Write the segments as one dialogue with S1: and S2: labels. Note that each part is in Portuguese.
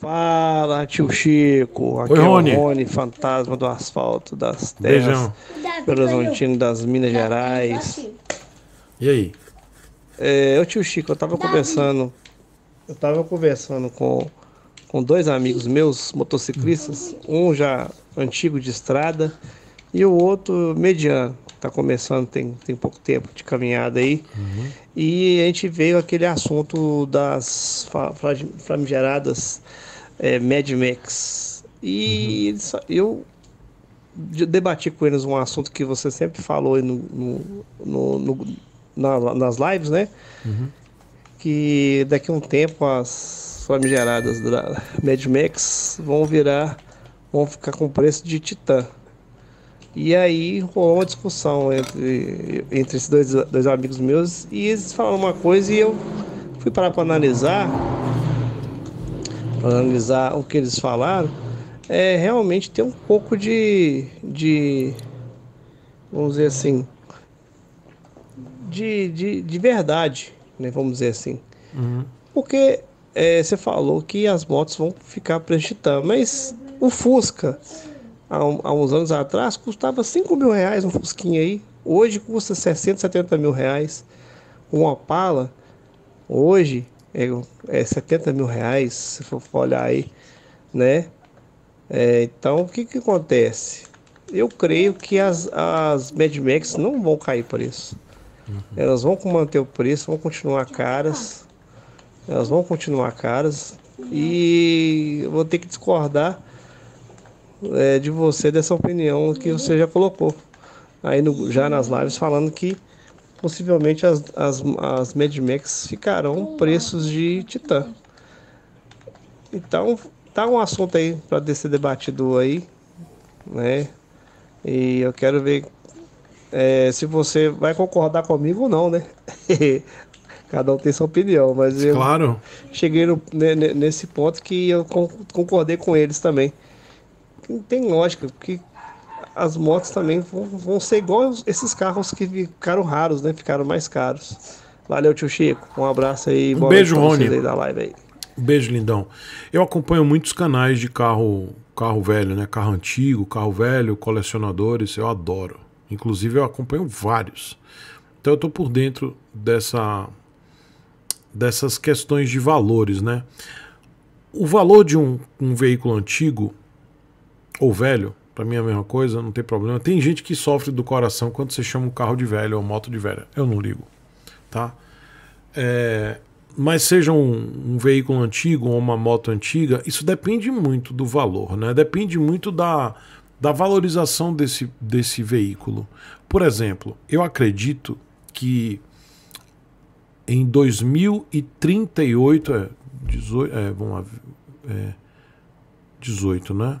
S1: Fala, tio Chico. Aqui Oi, Rony. é o Rony, fantasma do asfalto das terras. pelos Belo Horizontino das Minas Gerais. E aí? É, eu, tio Chico, eu tava conversando. Eu tava conversando com, com dois amigos meus, motociclistas. Um já antigo de estrada e o outro mediano. Tá começando, tem, tem pouco tempo de caminhada aí. Uhum. E a gente veio aquele assunto das famigeradas é, Mad Max. E uhum. eu debati com eles um assunto que você sempre falou no, no, no, no na, nas lives, né? Uhum. Que daqui a um tempo as famigeradas da Mad Max vão virar, vão ficar com preço de titã. E aí rolou uma discussão entre, entre esses dois, dois amigos meus e eles falaram uma coisa e eu fui parar para analisar analisar o que eles falaram, é realmente tem um pouco de, de vamos dizer assim, de, de, de verdade, né? Vamos dizer assim. Uhum. Porque é, você falou que as motos vão ficar para mas o Fusca, há, há, uns anos atrás, custava 5 mil reais um Fusquinha aí. Hoje custa 670 mil reais. Um Opala, hoje, é, é 70 mil reais, se for olhar aí, né? É, então, o que, que acontece? Eu creio que as, as Mad Max não vão cair preço. Uhum. Elas vão manter o preço, vão continuar caras. Elas vão continuar caras. E eu vou ter que discordar é, de você dessa opinião que você já colocou aí no, já nas lives falando que possivelmente as, as, as Mad Max ficarão preços de Titã. Então, tá um assunto aí para ser debatido aí, né? E eu quero ver é, se você vai concordar comigo ou não, né? Cada um tem sua opinião, mas eu claro. cheguei no, nesse ponto que eu concordei com eles também. Tem lógica, porque as motos também vão, vão ser igual esses carros que ficaram raros, né? Ficaram mais caros. Valeu, tio Chico. Um abraço aí. Um beijo, Rony. da
S2: live aí. Um beijo, lindão. Eu acompanho muitos canais de carro, carro velho, né? Carro antigo, carro velho, colecionadores, eu adoro. Inclusive eu acompanho vários. Então eu tô por dentro dessa dessas questões de valores, né? O valor de um, um veículo antigo ou velho Pra mim é a mesma coisa, não tem problema. Tem gente que sofre do coração quando você chama um carro de velho ou moto de velha. Eu não ligo, tá? É, mas seja um, um, veículo antigo ou uma moto antiga, isso depende muito do valor, né? Depende muito da, da valorização desse, desse veículo. Por exemplo, eu acredito que em 2038, é, 18, é, vamos lá, é, 18, né?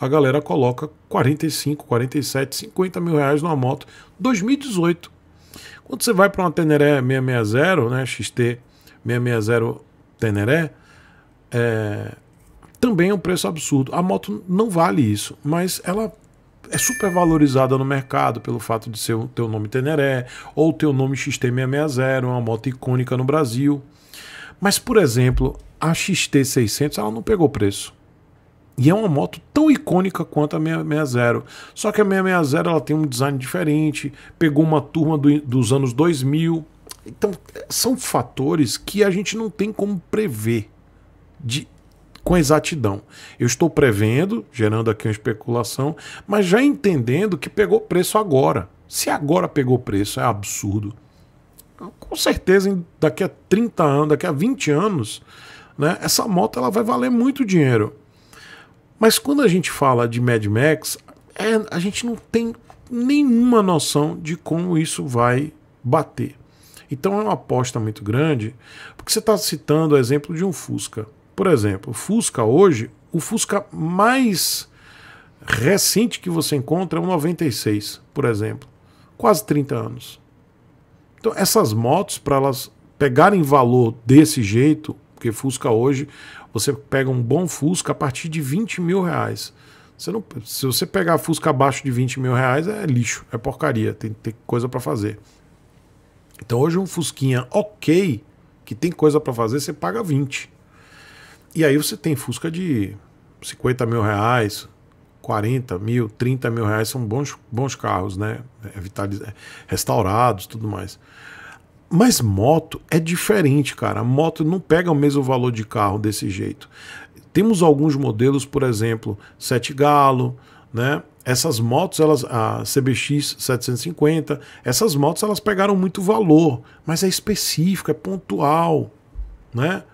S2: a galera coloca 45, 47, 50 mil reais numa moto 2018. Quando você vai para uma Teneré 660, né, XT 660 Teneré, é, também é um preço absurdo. A moto não vale isso, mas ela é super valorizada no mercado pelo fato de ser o teu nome Teneré ou o teu nome XT660, uma moto icônica no Brasil. Mas, por exemplo, a XT600 ela não pegou preço. E é uma moto tão icônica quanto a 660. Só que a 660 ela tem um design diferente, pegou uma turma do, dos anos 2000. Então, são fatores que a gente não tem como prever de, com exatidão. Eu estou prevendo, gerando aqui uma especulação, mas já entendendo que pegou preço agora. Se agora pegou preço, é absurdo. Com certeza, daqui a 30 anos, daqui a 20 anos, né, essa moto ela vai valer muito dinheiro. Mas quando a gente fala de Mad Max, é, a gente não tem nenhuma noção de como isso vai bater. Então é uma aposta muito grande, porque você está citando o exemplo de um Fusca. Por exemplo, o Fusca hoje, o Fusca mais recente que você encontra é o 96, por exemplo. Quase 30 anos. Então essas motos, para elas pegarem valor desse jeito, porque Fusca hoje, você pega um bom Fusca a partir de 20 mil reais. Você não, se você pegar Fusca abaixo de 20 mil reais, é lixo, é porcaria, tem, que ter coisa para fazer. Então hoje um Fusquinha ok, que tem coisa para fazer, você paga 20. E aí você tem Fusca de 50 mil reais, 40 mil, 30 mil reais, são bons, bons carros, né? É é, restaurados tudo mais. Mas moto é diferente, cara. A moto não pega o mesmo valor de carro desse jeito. Temos alguns modelos, por exemplo, Sete Galo, né? Essas motos, elas, a CBX 750, essas motos elas pegaram muito valor, mas é específico, é pontual, né?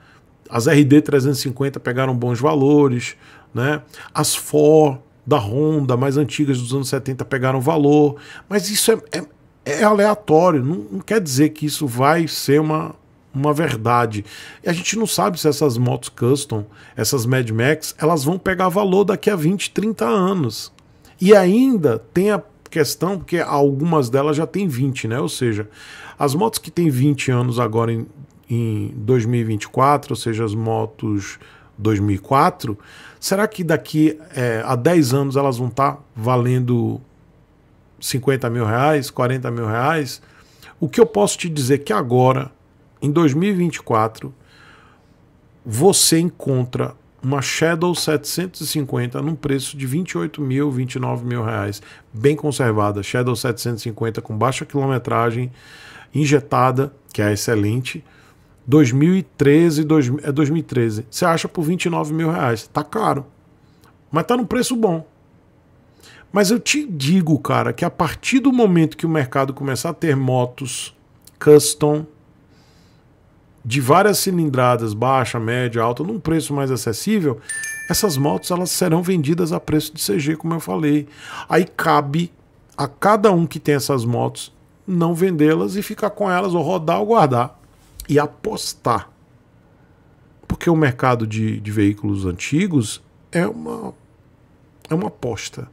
S2: As RD 350 pegaram bons valores, né? As Ford da Honda, mais antigas dos anos 70, pegaram valor, mas isso é, é é, é aleatório, não, não quer dizer que isso vai ser uma, uma verdade. E a gente não sabe se essas motos custom, essas Mad Max, elas vão pegar valor daqui a 20, 30 anos. E ainda tem a questão, porque algumas delas já tem 20, né? Ou seja, as motos que têm 20 anos agora em, em 2024, ou seja, as motos 2004, será que daqui é, a 10 anos elas vão estar tá valendo 50 mil reais, 40 mil reais. O que eu posso te dizer que agora, em 2024, você encontra uma Shadow 750 num preço de 28 mil, 29 mil reais, bem conservada. Shadow 750 com baixa quilometragem, injetada, que é excelente. 2013, dois, é 2013. Você acha por 29 mil reais. Tá caro. Mas tá num preço bom. Mas eu te digo, cara, que a partir do momento que o mercado começar a ter motos custom de várias cilindradas, baixa, média, alta, num preço mais acessível, essas motos elas serão vendidas a preço de CG, como eu falei. Aí cabe a cada um que tem essas motos não vendê-las e ficar com elas, ou rodar ou guardar. E apostar. Porque o mercado de, de veículos antigos é uma, é uma aposta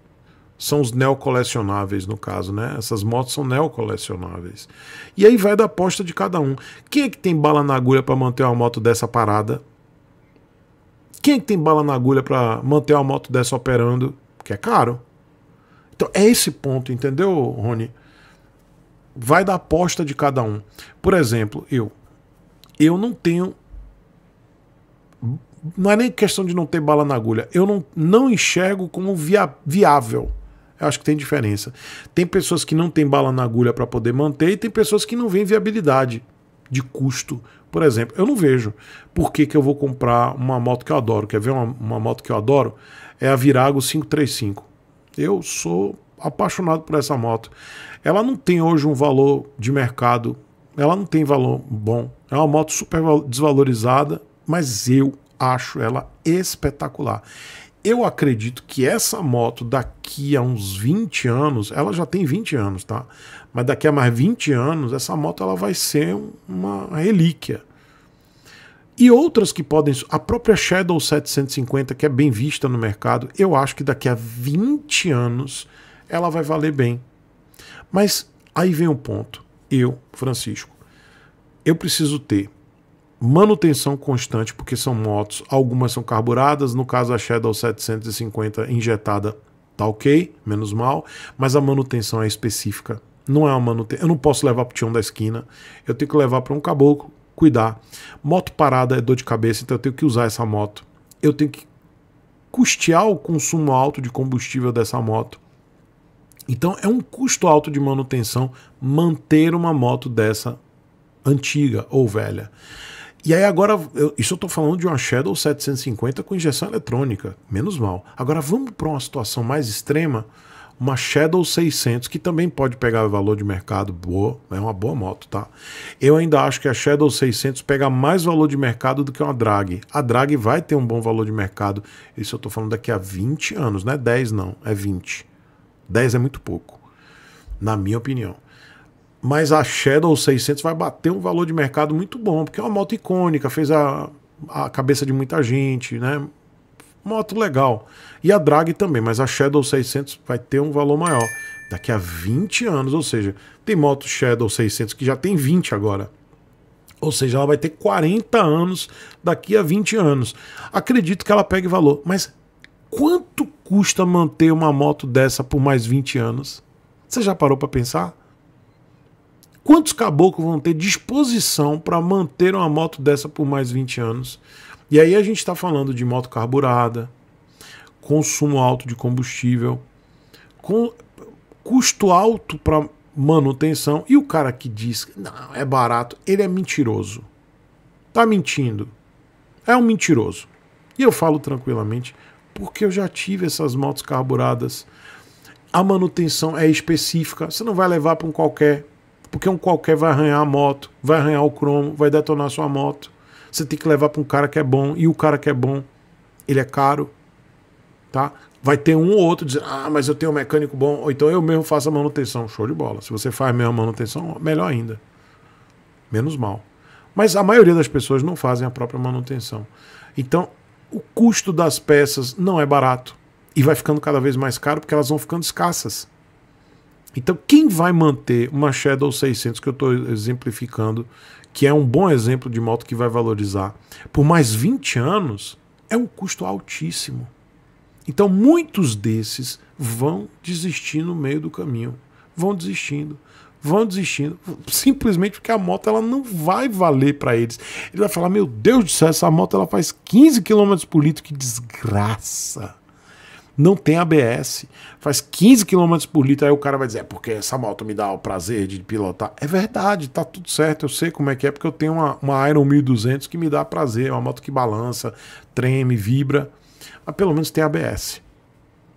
S2: são os neocolecionáveis, no caso, né? Essas motos são neocolecionáveis. E aí vai da aposta de cada um. Quem é que tem bala na agulha para manter uma moto dessa parada? Quem é que tem bala na agulha para manter uma moto dessa operando? Porque é caro. Então é esse ponto, entendeu, Rony? Vai da aposta de cada um. Por exemplo, eu. Eu não tenho. Não é nem questão de não ter bala na agulha. Eu não, não enxergo como via, viável eu acho que tem diferença. Tem pessoas que não têm bala na agulha para poder manter e tem pessoas que não veem viabilidade de custo. Por exemplo, eu não vejo por que, que eu vou comprar uma moto que eu adoro. Quer ver uma, uma moto que eu adoro? É a Virago 535. Eu sou apaixonado por essa moto. Ela não tem hoje um valor de mercado, ela não tem valor bom. É uma moto super desvalorizada, mas eu acho ela espetacular. Eu acredito que essa moto daqui a uns 20 anos, ela já tem 20 anos, tá? Mas daqui a mais 20 anos, essa moto ela vai ser uma relíquia. E outras que podem. A própria Shadow 750, que é bem vista no mercado, eu acho que daqui a 20 anos ela vai valer bem. Mas aí vem o ponto. Eu, Francisco, eu preciso ter manutenção constante, porque são motos, algumas são carburadas, no caso a Shadow 750 injetada tá ok, menos mal, mas a manutenção é específica. Não é uma manutenção, eu não posso levar pro tio da esquina, eu tenho que levar para um caboclo, cuidar. Moto parada é dor de cabeça, então eu tenho que usar essa moto. Eu tenho que custear o consumo alto de combustível dessa moto. Então é um custo alto de manutenção manter uma moto dessa antiga ou velha. E aí agora, eu, isso eu estou falando de uma Shadow 750 com injeção eletrônica, menos mal. Agora vamos para uma situação mais extrema, uma Shadow 600, que também pode pegar valor de mercado, boa, é uma boa moto, tá? Eu ainda acho que a Shadow 600 pega mais valor de mercado do que uma Drag. A Drag vai ter um bom valor de mercado, isso eu estou falando daqui a 20 anos, não é 10 não, é 20. 10 é muito pouco, na minha opinião. Mas a Shadow 600 vai bater um valor de mercado muito bom, porque é uma moto icônica, fez a, a cabeça de muita gente, né? Moto legal. E a Drag também, mas a Shadow 600 vai ter um valor maior daqui a 20 anos, ou seja, tem moto Shadow 600 que já tem 20 agora. Ou seja, ela vai ter 40 anos daqui a 20 anos. Acredito que ela pegue valor, mas quanto custa manter uma moto dessa por mais 20 anos? Você já parou para pensar? Quantos caboclos vão ter disposição para manter uma moto dessa por mais 20 anos? E aí a gente está falando de moto carburada, consumo alto de combustível, com custo alto para manutenção. E o cara que diz, não, é barato, ele é mentiroso. Tá mentindo. É um mentiroso. E eu falo tranquilamente, porque eu já tive essas motos carburadas. A manutenção é específica, você não vai levar para um qualquer porque um qualquer vai arranhar a moto, vai arranhar o cromo, vai detonar sua moto. Você tem que levar para um cara que é bom. E o cara que é bom, ele é caro. Tá? Vai ter um ou outro dizendo, ah, mas eu tenho um mecânico bom, ou então eu mesmo faço a manutenção. Show de bola. Se você faz a minha manutenção, melhor ainda. Menos mal. Mas a maioria das pessoas não fazem a própria manutenção. Então, o custo das peças não é barato. E vai ficando cada vez mais caro porque elas vão ficando escassas. Então, quem vai manter uma Shadow 600 que eu estou exemplificando, que é um bom exemplo de moto que vai valorizar, por mais 20 anos, é um custo altíssimo. Então, muitos desses vão desistir no meio do caminho. Vão desistindo, vão desistindo, simplesmente porque a moto ela não vai valer para eles. Ele vai falar: Meu Deus do céu, essa moto ela faz 15 km por litro, que desgraça não tem ABS, faz 15 km por litro, aí o cara vai dizer, é porque essa moto me dá o prazer de pilotar. É verdade, tá tudo certo, eu sei como é que é, porque eu tenho uma, uma Iron 1200 que me dá prazer, é uma moto que balança, treme, vibra, mas pelo menos tem ABS.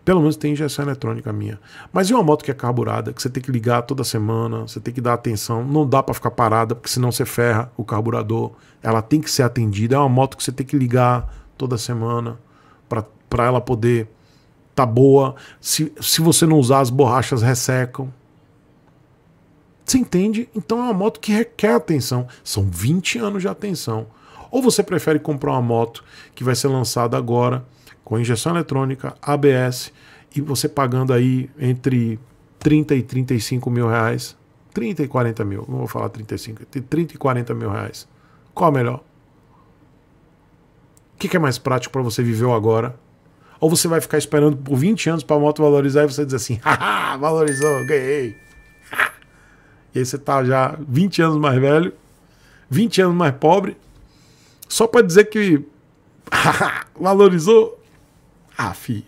S2: Pelo menos tem injeção eletrônica minha. Mas e uma moto que é carburada, que você tem que ligar toda semana, você tem que dar atenção, não dá para ficar parada, porque senão você ferra o carburador. Ela tem que ser atendida. É uma moto que você tem que ligar toda semana para ela poder tá boa. Se, se você não usar, as borrachas ressecam. Você entende? Então é uma moto que requer atenção. São 20 anos de atenção. Ou você prefere comprar uma moto que vai ser lançada agora, com injeção eletrônica, ABS, e você pagando aí entre 30 e 35 mil reais. 30 e 40 mil, não vou falar 35, 30 e 40 mil reais. Qual é melhor? O que é mais prático para você viver agora? Ou você vai ficar esperando por 20 anos para a moto valorizar e você diz assim: haha, valorizou, ganhei. E aí você tá já 20 anos mais velho, 20 anos mais pobre, só para dizer que valorizou. Ah, fi.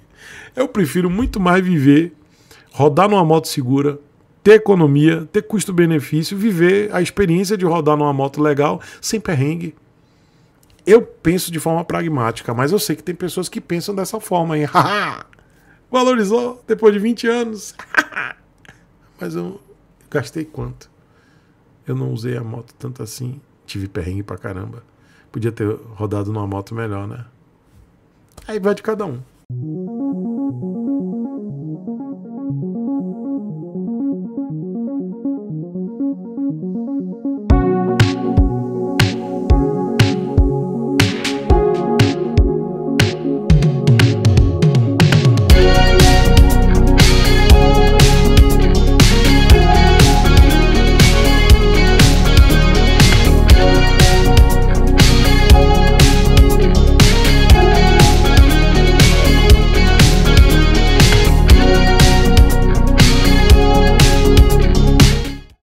S2: Eu prefiro muito mais viver, rodar numa moto segura, ter economia, ter custo-benefício, viver a experiência de rodar numa moto legal sem perrengue. Eu penso de forma pragmática, mas eu sei que tem pessoas que pensam dessa forma hein? Valorizou depois de 20 anos. mas eu gastei quanto? Eu não usei a moto tanto assim. Tive perrengue pra caramba. Podia ter rodado numa moto melhor, né? Aí vai de cada um.